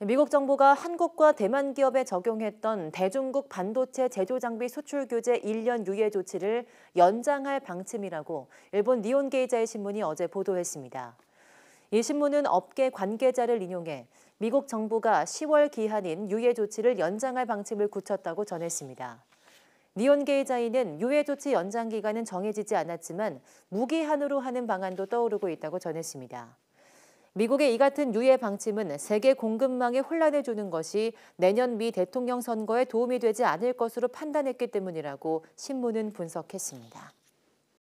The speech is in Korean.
미국 정부가 한국과 대만 기업에 적용했던 대중국 반도체 제조 장비 수출 규제 1년 유예 조치를 연장할 방침이라고 일본 니온 게이자의 신문이 어제 보도했습니다. 이 신문은 업계 관계자를 인용해 미국 정부가 10월 기한인 유예 조치를 연장할 방침을 굳혔다고 전했습니다. 니온 게이자이는 유예 조치 연장 기간은 정해지지 않았지만 무기한으로 하는 방안도 떠오르고 있다고 전했습니다. 미국의 이 같은 유예 방침은 세계 공급망에 혼란을 주는 것이 내년 미 대통령 선거에 도움이 되지 않을 것으로 판단했기 때문이라고 신문은 분석했습니다.